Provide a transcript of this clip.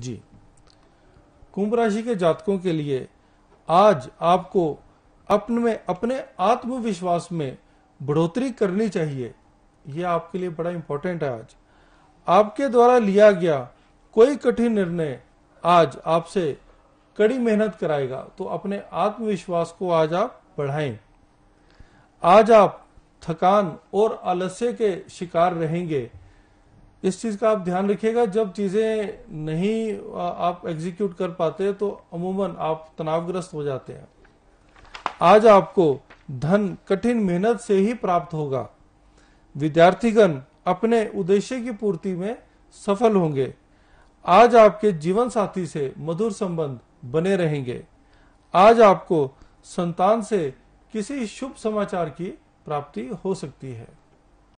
जी कुंभ राशि के जातकों के लिए आज आपको अपने में अपने आत्मविश्वास में बढ़ोतरी करनी चाहिए यह आपके लिए बड़ा इंपॉर्टेंट है आज आपके द्वारा लिया गया कोई कठिन निर्णय आज आपसे कड़ी मेहनत कराएगा तो अपने आत्मविश्वास को आज आप बढ़ाएं आज आप थकान और आलस्य के शिकार रहेंगे इस चीज़ का आप ध्यान रखिएगा जब चीज़ें नहीं आप एग्जीक्यूट कर पाते तो अमूमन आप तनावग्रस्त हो जाते हैं आज आपको धन कठिन मेहनत से ही प्राप्त होगा विद्यार्थीगण अपने उद्देश्य की पूर्ति में सफल होंगे आज आपके जीवन साथी से मधुर संबंध बने रहेंगे आज आपको संतान से किसी शुभ समाचार की प्राप्ति हो सकती है